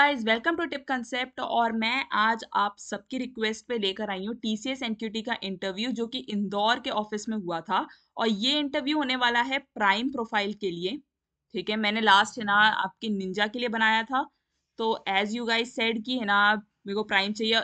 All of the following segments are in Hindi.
guys welcome to tip concept और मैं आज आप सबकी रिक्वेस्ट पे लेकर आई हूँ टी सी एस का इंटरव्यू जो कि इंदौर के ऑफिस में हुआ था और ये इंटरव्यू होने वाला है प्राइम प्रोफाइल के लिए ठीक है मैंने लास्ट है ना आपके निंजा के लिए बनाया था तो एज यू गाइज सेड कि है ना मेरे को प्राइम चाहिए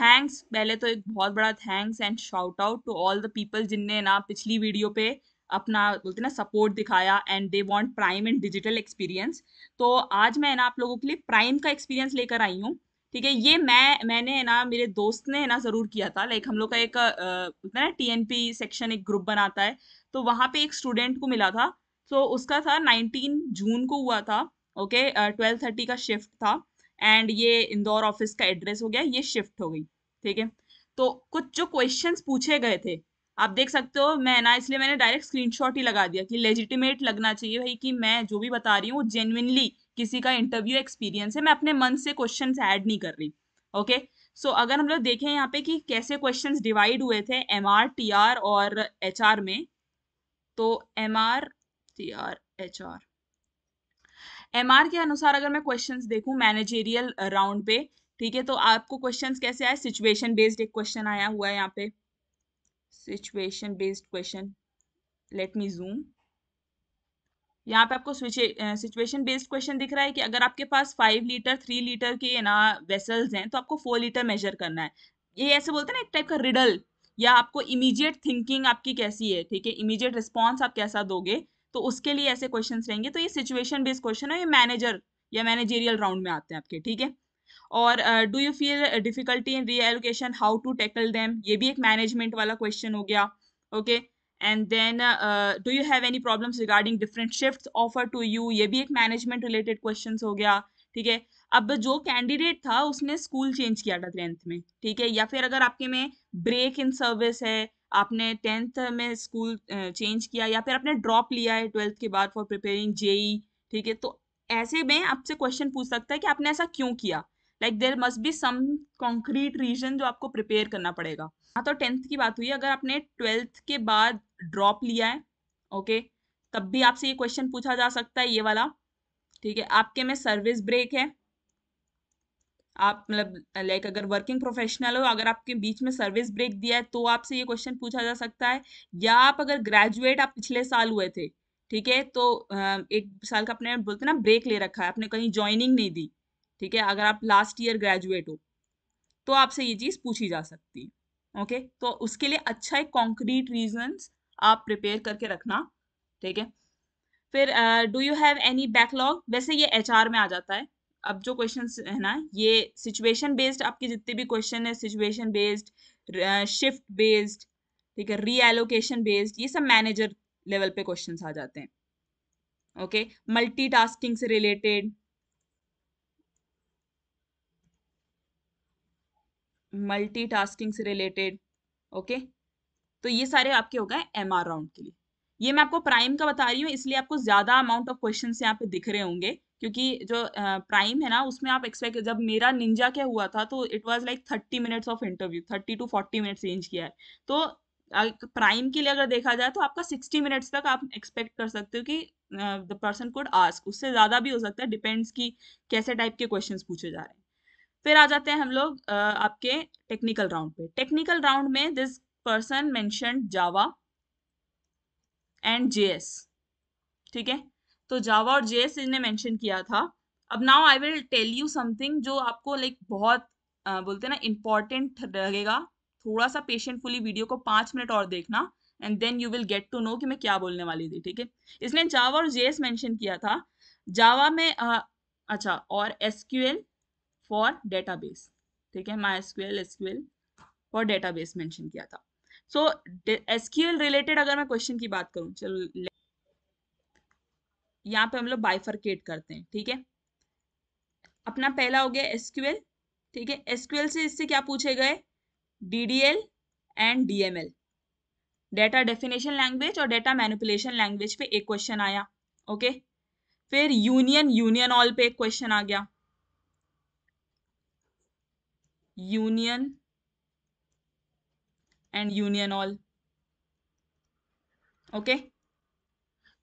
थैंक्स पहले तो एक बहुत बड़ा thanks and shout out to all the people जिनने ना पिछली वीडियो पे अपना बोलते ना सपोर्ट दिखाया and they want prime and digital experience तो आज मैं ना आप लोगों के लिए प्राइम का एक्सपीरियंस लेकर आई हूँ ठीक है ये मैं मैंने है ना मेरे दोस्त ने है ना ज़रूर किया था लाइक हम लोग का एक बोलते है ना टी सेक्शन एक ग्रुप बनाता है तो वहाँ पे एक स्टूडेंट को मिला था तो उसका था नाइनटीन जून को हुआ था ओके ट्वेल्व थर्टी का शिफ्ट था एंड ये इंदौर ऑफिस का एड्रेस हो गया ये शिफ्ट हो गई ठीक है तो कुछ जो क्वेश्चंस पूछे गए थे आप देख सकते हो मैं ना इसलिए मैंने डायरेक्ट स्क्रीनशॉट ही लगा दिया कि लेजिटिमेट लगना चाहिए भाई कि मैं जो भी बता रही हूँ वो जेनुनली किसी का इंटरव्यू एक्सपीरियंस है मैं अपने मन से क्वेश्चन ऐड नहीं कर रही ओके सो so, अगर हम लोग देखें यहाँ पे कि कैसे क्वेश्चंस डिवाइड हुए थे एम आर टी आर और एच आर में तो M R T R H R M R के अनुसार अगर मैं क्वेश्चन देखू मैनेजेरियल राउंड पे ठीक है तो आपको क्वेश्चन कैसे आए सिचुएशन बेस्ड एक क्वेश्चन आया हुआ है यहाँ पे situation based question let me zoom यहाँ पे आपको सिचुएशन बेस्ड क्वेश्चन दिख रहा है कि अगर आपके पास फाइव लीटर थ्री लीटर के ना वेसल्स हैं तो आपको फोर लीटर मेजर करना है ये ऐसे बोलते हैं ना एक टाइप का रिडल या आपको इमीडिएट थिंकिंग आपकी कैसी है ठीक है इमीडिएट रिस्पॉन्स आप कैसा दोगे तो उसके लिए ऐसे क्वेश्चन रहेंगे तो ये सिचुएशन बेस्ड क्वेश्चन है ये मैनेजर या मैनेजेरियल राउंड में आते हैं आपके ठीक है और do you feel difficulty in reallocation how to tackle them ये भी एक मैनेजमेंट वाला क्वेश्चन हो गया okay and then do you have any problems regarding different shift offer to you ये भी एक मैनेजमेंट रिलेटेड क्वेश्चन हो गया ठीक है अब जो कैंडिडेट था उसने स्कूल चेंज किया था टेंथ में ठीक है या फिर अगर आपके में ब्रेक इन सर्विस है आपने टेंथ में स्कूल चेंज किया या फिर आपने ड्रॉप लिया है ट्वेल्थ के बाद फॉर प्रिपेयरिंग जेई ठीक है तो ऐसे में आपसे क्वेश्चन पूछ सकता है कि आपने ऐसा क्यों किया like there must be some concrete reason जो आपको प्रिपेयर करना पड़ेगा हाँ तो टेंथ की बात हुई अगर आपने ट्वेल्थ के बाद ड्रॉप लिया है ओके तब भी आपसे ये क्वेश्चन पूछा जा सकता है ये वाला ठीक है आपके में सर्विस ब्रेक है आप मतलब लाइक अगर वर्किंग प्रोफेशनल हो अगर आपके बीच में सर्विस ब्रेक दिया है तो आपसे ये क्वेश्चन पूछा जा सकता है या आप अगर ग्रेजुएट आप पिछले साल हुए थे ठीक है तो एक साल का अपने बोलते ना ब्रेक ले रखा है आपने कहीं ज्वाइनिंग नहीं दी ठीक है अगर आप लास्ट ईयर ग्रेजुएट हो तो आपसे ये चीज़ पूछी जा सकती है ओके तो उसके लिए अच्छा एक कॉन्क्रीट रीजन आप प्रिपेयर करके रखना ठीक है फिर do you have any backlog वैसे ये एच में आ जाता है अब जो क्वेश्चन है ना ये सिचुएशन बेस्ड आपके जितने भी क्वेश्चन है सिचुएशन बेस्ड शिफ्ट बेस्ड ठीक है रीएलोकेशन बेस्ड ये सब मैनेजर लेवल पे क्वेश्चन आ जाते हैं ओके मल्टीटास्किंग से रिलेटेड मल्टीटास्किंग से रिलेटेड ओके तो ये सारे आपके हो गए एम आर राउंड के लिए ये मैं आपको प्राइम का बता रही हूँ इसलिए आपको ज़्यादा अमाउंट ऑफ क्वेश्चन यहाँ पे दिख रहे होंगे क्योंकि जो प्राइम है ना उसमें आप एक्सपेक्ट जब मेरा निंजा क्या हुआ था तो it was like thirty minutes of interview thirty to forty minutes range किया है तो प्राइम के लिए अगर देखा जाए तो आपका सिक्सटी मिनट्स तक आप एक्सपेक्ट कर सकते हो कि द पर्सन कुड आस्क उससे ज़्यादा भी हो सकता है डिपेंड्स कि कैसे टाइप के क्वेश्चन पूछे जा रहे हैं फिर आ जाते हैं हम लोग आपके टेक्निकल राउंड पे टेक्निकल राउंड में this person mention Java and JS ठीक है तो जावा और जेएस इसने मेंशन किया था अब now I will tell you something जो आपको लाइक बहुत आ, बोलते हैं ना इम्पॉर्टेंट लगेगा थोड़ा सा पेशेंटफुली वीडियो को पाँच मिनट और देखना and then you will get to know कि मैं क्या बोलने वाली थी ठीक है इसने जावा और जेएस मेंशन किया था जावा में आ, अच्छा और एसक्यूएल फॉर डेटाबेस ठीक है my SQL SQL for database mention किया था सो एसक्यूएल रिलेटेड अगर मैं क्वेश्चन की बात करूं चलो यहाँ पे हम लोग बाइफरकेट करते हैं ठीक है अपना पहला हो गया एसक्यूएल ठीक है एसक्यूएल से इससे क्या पूछे गए DDL and DML data definition language और डेटा मैनिपुलेशन लैंग्वेज पे एक क्वेश्चन आया ओके फिर यूनियन यूनियन ऑल पे एक क्वेश्चन आ गया union and union all okay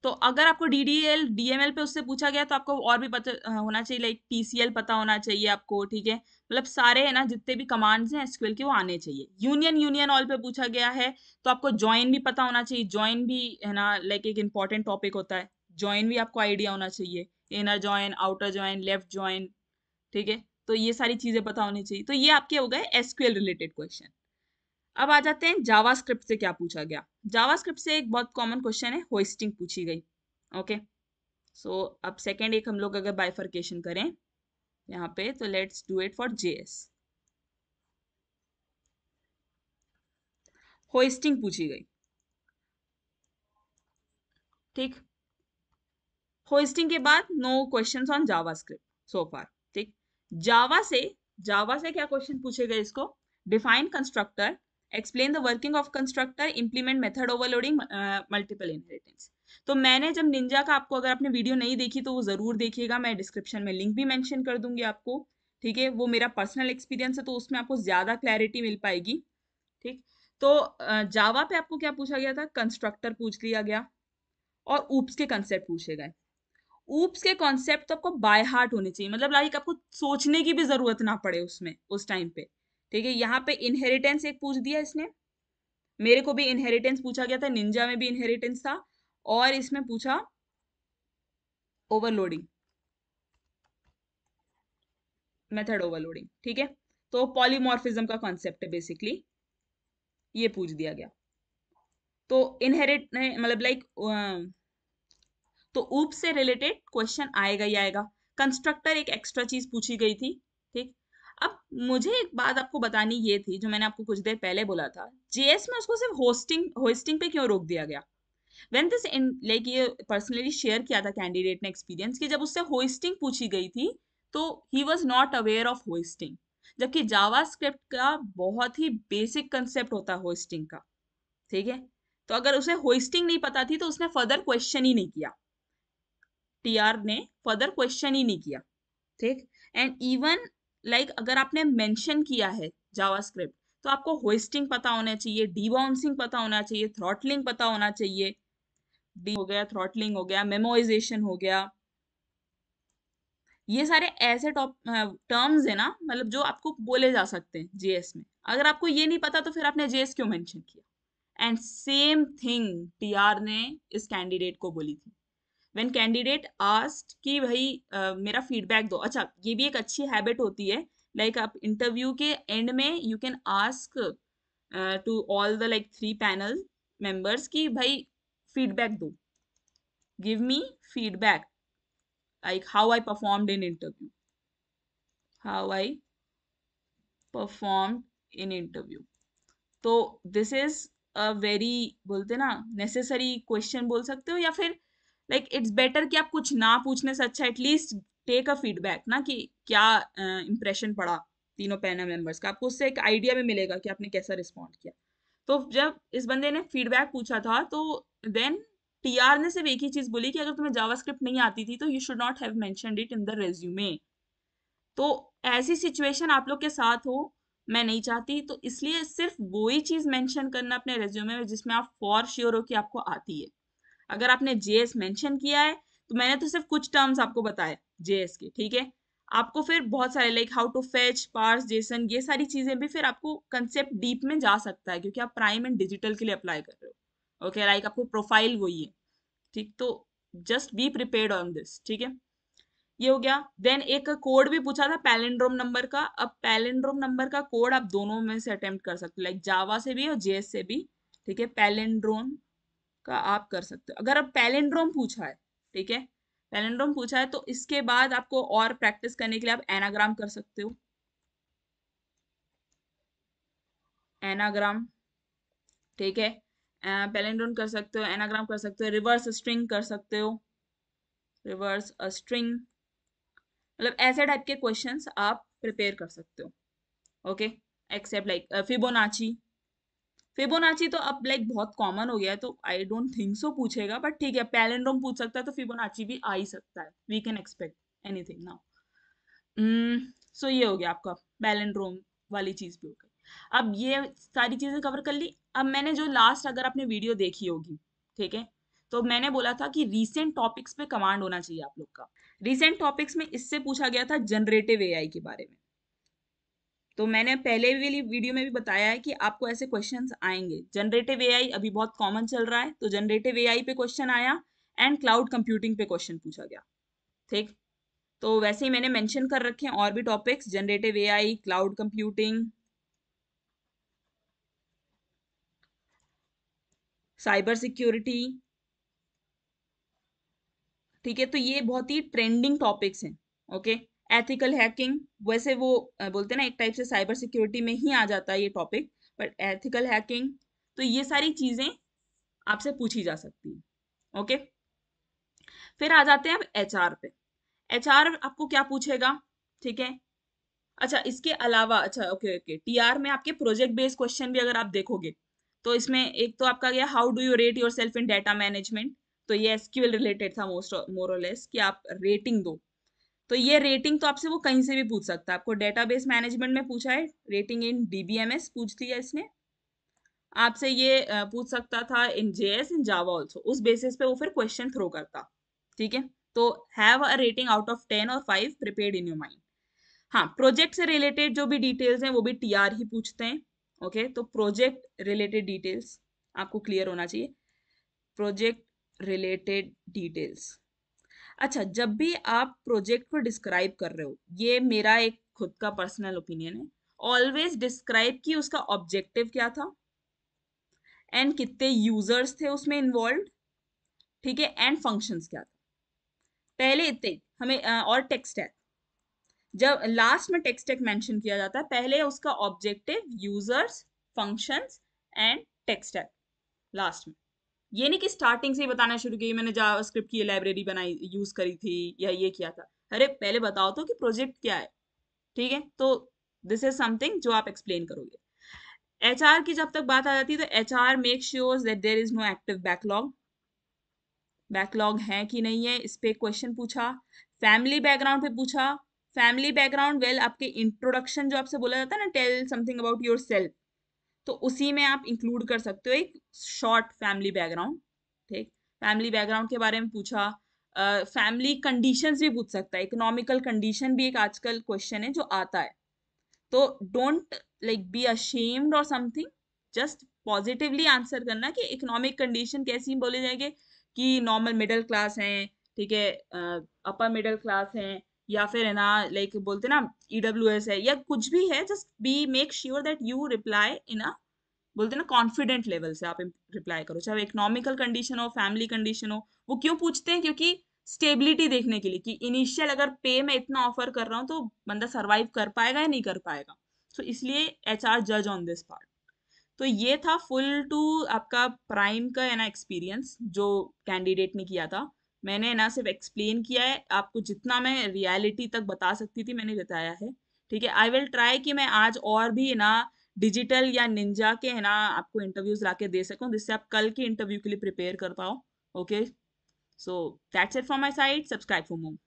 तो अगर आपको D D L D M L पे उससे पूछा गया तो आपको और भी पता होना चाहिए लाइक टी सी एल पता होना चाहिए आपको ठीक है मतलब सारे है ना जितने भी कमांड्स हैं एसक्यूएल के वो आने चाहिए यूनियन यूनियन ऑल पे पूछा गया है तो आपको ज्वाइन भी पता होना चाहिए ज्वाइन भी है ना लाइक एक इंपॉर्टेंट टॉपिक होता है ज्वाइन भी आपको आइडिया होना चाहिए inner join outer join left join ठीक है तो ये सारी चीज़ें पता होनी चाहिए तो ये आपके हो गए एसक्यूएल रिलेटेड क्वेश्चन अब आ जाते हैं जावा से क्या पूछा गया जावा से एक बहुत कॉमन क्वेश्चन है होइस्टिंग पूछी गई ओके सो so, अब सेकेंड एक हम लोग अगर बाइफर्केशन करें यहाँ पे तो let's do it for J hosting hoisting पूछी गई ठीक होइस्टिंग के बाद no question on JavaScript so far Java से जावा से क्या क्वेश्चन पूछे गए इसको define constructor explain the working of constructor implement method overloading multiple inheritance तो मैंने जब निंजा का आपको अगर आपने वीडियो नहीं देखी तो वो ज़रूर देखिएगा मैं डिस्क्रिप्शन में लिंक भी मैंशन कर दूंगी आपको ठीक है वो मेरा पर्सनल एक्सपीरियंस है तो उसमें आपको ज़्यादा क्लैरिटी मिल पाएगी ठीक तो जावा uh, पे आपको क्या पूछा गया था कंस्ट्रक्टर पूछ लिया गया और ऊप्स के कंसेप्ट पूछे गए ऊप्स के कॉन्सेप्ट तो आपको बाय हार्ट होने चाहिए मतलब लाइक आपको सोचने की भी जरूरत ना पड़े उसमें उस टाइम पे ठीक है यहाँ पे इनहेरिटेंस एक पूछ दिया इसने मेरे को भी इनहेरिटेंस पूछा गया था निंजा में भी इनहेरिटेंस था और इसमें पूछा ओवरलोडिंग मेथड ओवरलोडिंग ठीक है तो पॉलीमॉर्फिज्म का कॉन्सेप्ट है बेसिकली ये पूछ दिया गया तो इनहेरिट मतलब लाइक तो ऊप से रिलेटेड क्वेश्चन आएगा ही आएगा कंस्ट्रक्टर एक एक्स्ट्रा चीज पूछी गई थी ठीक अब मुझे एक बात आपको बतानी ये थी जो मैंने आपको कुछ देर पहले बोला था जेएस में उसको सिर्फ होस्टिंग होस्टिंग पे क्यों रोक दिया गया वेन दिस इन लाइक ये पर्सनली शेयर किया था कैंडिडेट ने एक्सपीरियंस कि जब उससे होस्टिंग पूछी गई थी तो he was not aware of hosting जबकि जावा स्क्रिप्ट का बहुत ही बेसिक कंसेप्ट होता है होस्टिंग का ठीक है तो अगर उसे होस्टिंग नहीं पता थी तो उसने फर्दर क्वेश्चन ही नहीं किया टीआर ने फर्दर क्वेश्चन ही नहीं किया ठीक एंड इवन लाइक अगर आपने मेंशन किया है जावास्क्रिप्ट तो आपको होइस्टिंग पता होना चाहिए डीबाउंसिंग पता होना चाहिए थ्रॉटलिंग पता होना चाहिए डी हो गया थ्रॉटलिंग हो गया मेमोइजेशन हो गया ये सारे ऐसे टॉप टर्म्स है ना मतलब जो आपको बोले जा सकते हैं जेएस में अगर आपको ये नहीं पता तो फिर आपने जेएस क्यों मेंशन किया एंड सेम थिंग टीआर ने इस कैंडिडेट को बोली थी व्हेन कैंडिडेट आस्ट कि भाई आ, मेरा फीडबैक दो अच्छा ये भी एक अच्छी हैबिट होती है लाइक like, आप इंटरव्यू के एंड में you can ask to all the like three panel members कि भाई फीडबैक दो give me feedback like how I perform in interview how I perform in interview तो दिस इज अ वेरी बोलते ना नेसेसरी क्वेश्चन बोल सकते हो या फिर लाइक इट्स बेटर कि आप कुछ ना पूछने से अच्छा एटलीस्ट टेक अ फीडबैक ना कि क्या इम्प्रेशन uh, पड़ा तीनों पैनल मेंबर्स का आपको उससे एक आइडिया भी मिलेगा कि आपने कैसा रिस्पॉन्ड किया तो जब इस बंदे ने फीडबैक पूछा था तो देन टी आर ने सिर्फ एक ही चीज़ बोली कि अगर तुम्हें जावास्क्रिप्ट नहीं आती थी तो you should not have it in the resume तो ऐसी सिचुएशन आप लोग के साथ हो मैं नहीं चाहती तो इसलिए सिर्फ वो ही चीज़ मेंशन करना अपने रेज्यूमे में जिसमें आप फॉर श्योर हो कि आपको आती है अगर आपने जेएस मेंशन किया है तो मैंने तो सिर्फ कुछ टर्म्स आपको बताए जेएस के ठीक है आपको फिर बहुत सारे like how to fetch parse JSON ये सारी चीज़ें भी फिर आपको कंसेप्ट डीप में जा सकता है क्योंकि आप प्राइम एंड डिजिटल के लिए अप्लाई कर रहे हो ओके लाइक आपको प्रोफाइल वही है ठीक तो just be prepared on this ठीक है ये हो गया देन एक कोड भी पूछा था पैलेंड्रोम नंबर का अब पैलेंड्रोम नंबर का कोड आप दोनों में से अटेम्प्ट कर सकते हो लाइक जावा से भी और जेएस से भी ठीक है पैलेंड्रोम का आप कर सकते हो अगर आप पैलेंड्रोम पूछा है ठीक है पैलेंड्रोम पूछा है तो इसके बाद आपको और प्रैक्टिस करने के लिए आप एनाग्राम कर सकते हो एनाग्राम ठीक है पैलेंड्रोम कर सकते हो एनाग्राम कर सकते हो रिवर्स स्ट्रिंग कर सकते हो रिवर्स स्ट्रिंग मतलब ऐसे टाइप के क्वेश्चंस आप प्रिपेयर कर सकते हो okay except like Fibonacci Fibonacci तो अब लाइक बहुत कॉमन हो गया है तो आई डोंट थिंक सो पूछेगा बट ठीक है पैलेंड्रोम पूछ सकता है तो फिबोनाची भी आ ही सकता है we can expect anything now so ये हो गया आपका पैलेंड्रोम वाली चीज़ भी हो गई अब ये सारी चीज़ें कवर कर ली अब मैंने जो लास्ट अगर आपने वीडियो देखी होगी ठीक है तो मैंने बोला था कि रीसेंट टॉपिक्स पे कमांड होना चाहिए आप लोग का रीसेंट टॉपिक्स में इससे पूछा गया था जनरेटिव एआई के बारे में तो मैंने पहले वाली वीडियो में भी बताया है कि आपको ऐसे क्वेश्चन आएंगे जनरेटिव एआई अभी बहुत कॉमन चल रहा है तो जनरेटिव एआई पे क्वेश्चन आया एंड क्लाउड कंप्यूटिंग पे क्वेश्चन पूछा गया ठीक तो वैसे ही मैंने मेंशन कर रखे हैं और भी topics generative AI cloud computing cyber security ठीक है तो ये बहुत ही ट्रेंडिंग टॉपिक्स हैं ओके एथिकल हैकिंग वैसे वो बोलते हैं ना एक टाइप से साइबर सिक्योरिटी में ही आ जाता है ये टॉपिक बट एथिकल हैकिंग तो ये सारी चीज़ें आपसे पूछी जा सकती हैं ओके फिर आ जाते हैं अब एच पे एच आपको क्या पूछेगा ठीक है अच्छा इसके अलावा अच्छा ओके ओके टी आर में आपके प्रोजेक्ट बेस्ड क्वेश्चन भी अगर आप देखोगे तो इसमें एक तो आपका गया how do you rate yourself in data management तो ये एसक्यूएल रिलेटेड था मोस्ट मोर लेस कि आप रेटिंग दो तो ये रेटिंग तो आपसे वो कहीं से भी पूछ सकता है आपको डेटाबेस मैनेजमेंट में पूछा है रेटिंग इन डीबीएमएस पूछ दिया है इसने आपसे ये पूछ सकता था in JS in Java also उस बेसिस पे वो फिर क्वेश्चन थ्रो करता ठीक है तो have a rating out of ten और five prepare in your mind हाँ प्रोजेक्ट से रिलेटेड जो भी डिटेल्स हैं वो भी टी ही पूछते हैं ओके तो प्रोजेक्ट रिलेटेड डिटेल्स आपको क्लियर होना चाहिए प्रोजेक्ट रिलेटेड डिटेल्स अच्छा जब भी आप प्रोजेक्ट को डिस्क्राइब कर रहे हो ये मेरा एक खुद का पर्सनल ओपिनियन है ऑलवेज डिस्क्राइब की उसका ऑब्जेक्टिव क्या था एंड कितने यूजर्स थे उसमें इन्वॉल्व ठीक है एंड फंक्शंस क्या था पहले इतने हमें और टेक्स्ट है जब लास्ट में टेक्स्ट टेक मेंशन किया जाता है पहले उसका objective users functions and text है लास्ट में ये नहीं कि स्टार्टिंग से ही बताना शुरू की मैंने जावास्क्रिप्ट की लाइब्रेरी बनाई यूज करी थी या ये किया था अरे पहले बताओ तो कि प्रोजेक्ट क्या है ठीक है तो दिस इज समथिंग जो आप एक्सप्लेन करोगे एच की जब तक बात आ जाती है तो H R make sure that there is no active backlog backlog है कि नहीं है इस पर क्वेश्चन पूछा फैमिली बैकग्राउंड पे पूछा फैमिली बैकग्राउंड वेल आपके इंट्रोडक्शन जो आपसे बोला जाता है ना tell something about yourself तो उसी में आप इंक्लूड कर सकते हो एक शॉर्ट फैमिली बैकग्राउंड ठीक फैमिली बैकग्राउंड के बारे में पूछा फैमिली uh, कंडीशन भी पूछ सकता है इकोनॉमिकल कंडीशन भी एक आजकल क्वेश्चन है जो आता है तो डोंट लाइक बी अशेम्ड और समथिंग जस्ट पॉजिटिवली आंसर करना कि इकोनॉमिक कंडीशन कैसी बोले जाएंगे कि नॉर्मल मिडिल क्लास हैं ठीक है अपर मिडिल क्लास हैं या फिर है ना लाइक बोलते ना ईडब्ल्यू e एस है या कुछ भी है just be make sure that you reply in a बोलते ना कॉन्फिडेंट लेवल से आप रिप्लाई करो चाहे इकोनॉमिकल कंडीशन हो फैमिली कंडीशन हो वो क्यों पूछते हैं क्योंकि स्टेबिलिटी देखने के लिए कि इनिशियल अगर पे में इतना ऑफर कर रहा हूँ तो बंदा सर्वाइव कर पाएगा या नहीं कर पाएगा सो so, इसलिए एच आर जज ऑन दिस पार्ट तो ये था फुल टू आपका प्राइम का है ना एक्सपीरियंस जो कैंडिडेट ने किया था मैंने ना सिर्फ एक्सप्लेन किया है आपको जितना मैं रियलिटी तक बता सकती थी मैंने बताया है ठीक है आई विल ट्राई कि मैं आज और भी ना डिजिटल या निंजा के है ना आपको इंटरव्यूज ला के दे सकूँ जिससे आप कल के इंटरव्यू के लिए प्रिपेयर कर पाओ okay so that's it for my side subscribe for मोम